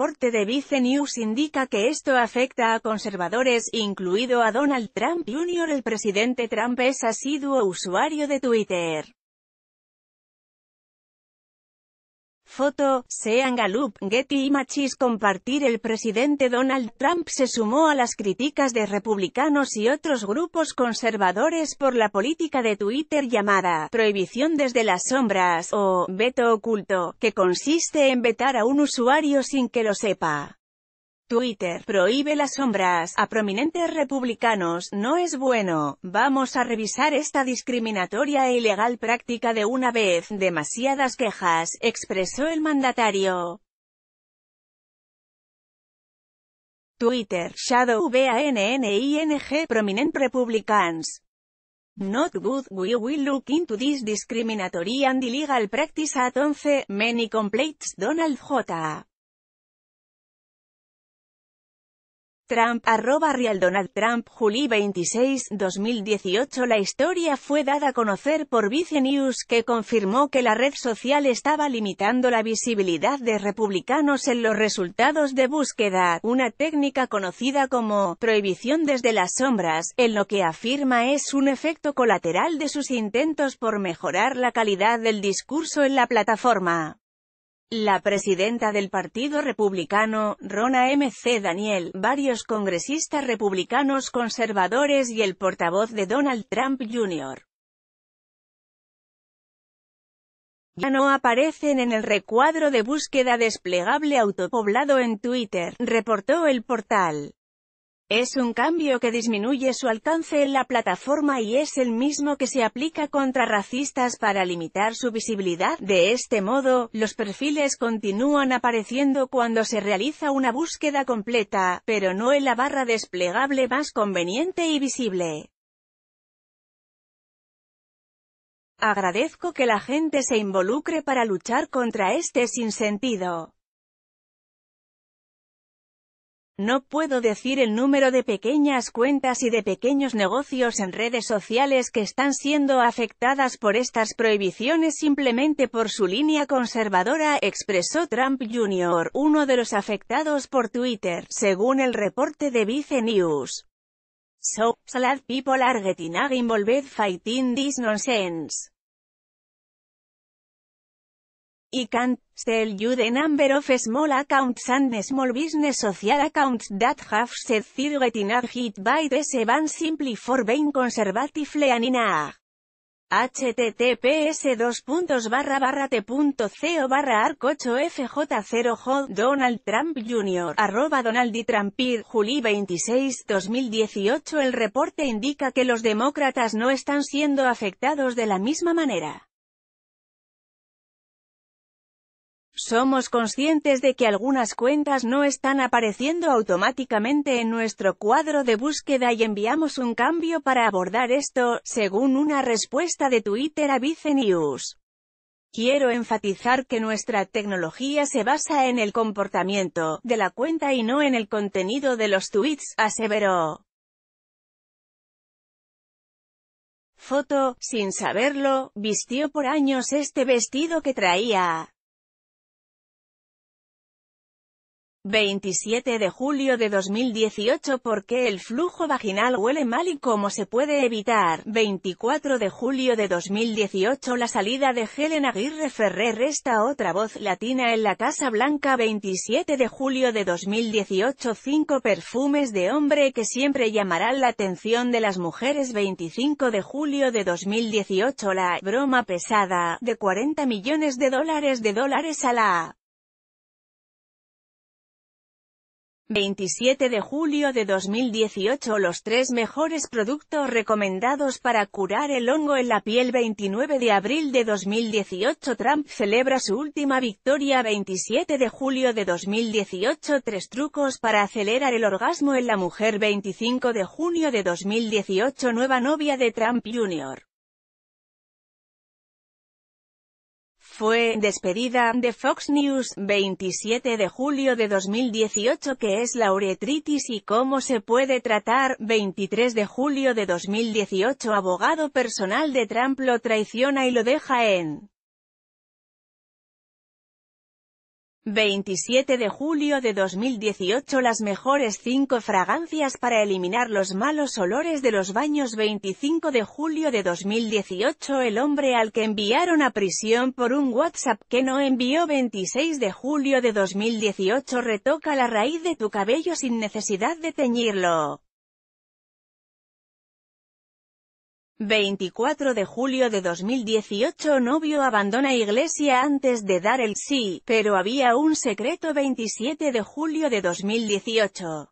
reporte de Vice News indica que esto afecta a conservadores, incluido a Donald Trump Jr. El presidente Trump es asiduo usuario de Twitter. Foto, Sean Gallup, Getty Images compartir El presidente Donald Trump se sumó a las críticas de republicanos y otros grupos conservadores por la política de Twitter llamada «prohibición desde las sombras» o «veto oculto», que consiste en vetar a un usuario sin que lo sepa. Twitter prohíbe las sombras a prominentes republicanos, no es bueno, vamos a revisar esta discriminatoria e ilegal práctica de una vez, demasiadas quejas, expresó el mandatario. Twitter, Shadow BANNING Prominent Republicans. Not good, we will look into this discriminatory and illegal practice at 11, many complaints Donald J. Trump, arroba Real Donald Trump, Juli 26, 2018 La historia fue dada a conocer por Vice News, que confirmó que la red social estaba limitando la visibilidad de republicanos en los resultados de búsqueda, una técnica conocida como «prohibición desde las sombras», en lo que afirma es un efecto colateral de sus intentos por mejorar la calidad del discurso en la plataforma. La presidenta del Partido Republicano, Rona M.C. Daniel, varios congresistas republicanos conservadores y el portavoz de Donald Trump Jr. ya no aparecen en el recuadro de búsqueda desplegable autopoblado en Twitter, reportó el portal. Es un cambio que disminuye su alcance en la plataforma y es el mismo que se aplica contra racistas para limitar su visibilidad. De este modo, los perfiles continúan apareciendo cuando se realiza una búsqueda completa, pero no en la barra desplegable más conveniente y visible. Agradezco que la gente se involucre para luchar contra este sinsentido. No puedo decir el número de pequeñas cuentas y de pequeños negocios en redes sociales que están siendo afectadas por estas prohibiciones simplemente por su línea conservadora, expresó Trump Jr., uno de los afectados por Twitter, según el reporte de Vice News. So, salad people are getting involved fighting this nonsense. Y Sell you the number of small accounts and small business social accounts that have said getting hit by this event simply for being conservative and https barra t.co fj0 Donald Trump Jr. arroba Donald Juli 26, 2018 El reporte indica que los demócratas no están siendo afectados de la misma manera. Somos conscientes de que algunas cuentas no están apareciendo automáticamente en nuestro cuadro de búsqueda y enviamos un cambio para abordar esto, según una respuesta de Twitter a Vice Quiero enfatizar que nuestra tecnología se basa en el comportamiento de la cuenta y no en el contenido de los tweets, aseveró. Foto, sin saberlo, vistió por años este vestido que traía. 27 de julio de 2018 ¿Por qué el flujo vaginal huele mal y cómo se puede evitar? 24 de julio de 2018 La salida de Helen Aguirre Ferrer Esta otra voz latina en la Casa Blanca 27 de julio de 2018 5 perfumes de hombre que siempre llamarán la atención de las mujeres 25 de julio de 2018 La broma pesada, de 40 millones de dólares de dólares a la 27 de julio de 2018 Los tres mejores productos recomendados para curar el hongo en la piel 29 de abril de 2018 Trump celebra su última victoria 27 de julio de 2018 Tres trucos para acelerar el orgasmo en la mujer 25 de junio de 2018 Nueva novia de Trump Jr. fue despedida de Fox News 27 de julio de 2018 que es la uretritis y cómo se puede tratar 23 de julio de 2018 abogado personal de Trump lo traiciona y lo deja en 27 de julio de 2018 Las mejores 5 fragancias para eliminar los malos olores de los baños 25 de julio de 2018 El hombre al que enviaron a prisión por un WhatsApp que no envió 26 de julio de 2018 Retoca la raíz de tu cabello sin necesidad de teñirlo 24 de julio de 2018 Novio abandona iglesia antes de dar el sí, pero había un secreto 27 de julio de 2018